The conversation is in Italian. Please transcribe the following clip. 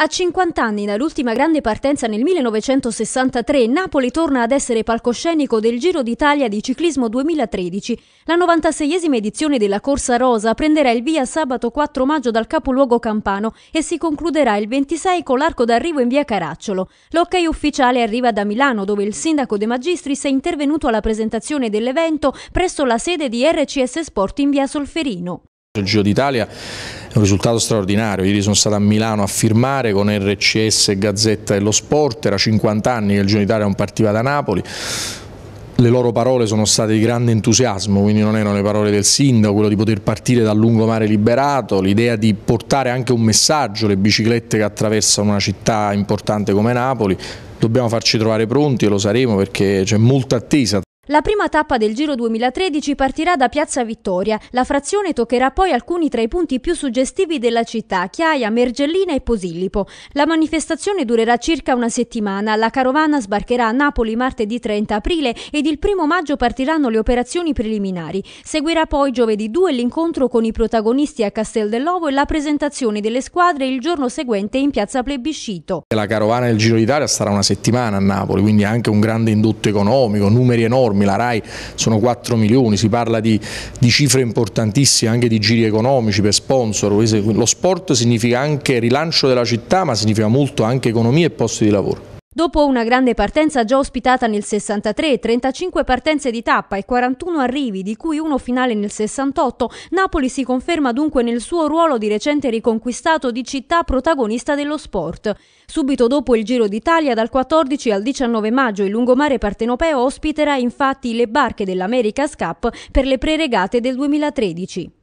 A 50 anni dall'ultima grande partenza nel 1963, Napoli torna ad essere palcoscenico del Giro d'Italia di ciclismo 2013. La 96esima edizione della Corsa Rosa prenderà il via sabato 4 maggio dal capoluogo campano e si concluderà il 26 con l'arco d'arrivo in via Caracciolo. L'ok ufficiale arriva da Milano, dove il sindaco De Magistris è intervenuto alla presentazione dell'evento presso la sede di RCS Sport in via Solferino. Il Giro d'Italia è un risultato straordinario, ieri sono stato a Milano a firmare con RCS Gazzetta dello Sport, era 50 anni che il Giro d'Italia non partiva da Napoli, le loro parole sono state di grande entusiasmo, quindi non erano le parole del sindaco, quello di poter partire dal lungomare liberato, l'idea di portare anche un messaggio, le biciclette che attraversano una città importante come Napoli, dobbiamo farci trovare pronti e lo saremo perché c'è molta attesa. La prima tappa del Giro 2013 partirà da Piazza Vittoria. La frazione toccherà poi alcuni tra i punti più suggestivi della città, Chiaia, Mergellina e Posillipo. La manifestazione durerà circa una settimana. La carovana sbarcherà a Napoli martedì 30 aprile ed il primo maggio partiranno le operazioni preliminari. Seguirà poi giovedì 2 l'incontro con i protagonisti a Castel dell'Ovo e la presentazione delle squadre il giorno seguente in Piazza Plebiscito. La carovana del Giro d'Italia starà una settimana a Napoli, quindi anche un grande indotto economico, numeri enormi enormi, la RAI sono 4 milioni, si parla di, di cifre importantissime anche di giri economici per sponsor, lo sport significa anche rilancio della città ma significa molto anche economia e posti di lavoro. Dopo una grande partenza già ospitata nel 63, 35 partenze di tappa e 41 arrivi, di cui uno finale nel 68, Napoli si conferma dunque nel suo ruolo di recente riconquistato di città protagonista dello sport. Subito dopo il Giro d'Italia, dal 14 al 19 maggio, il lungomare partenopeo ospiterà infatti le barche dell'America's Cup per le pre-regate del 2013.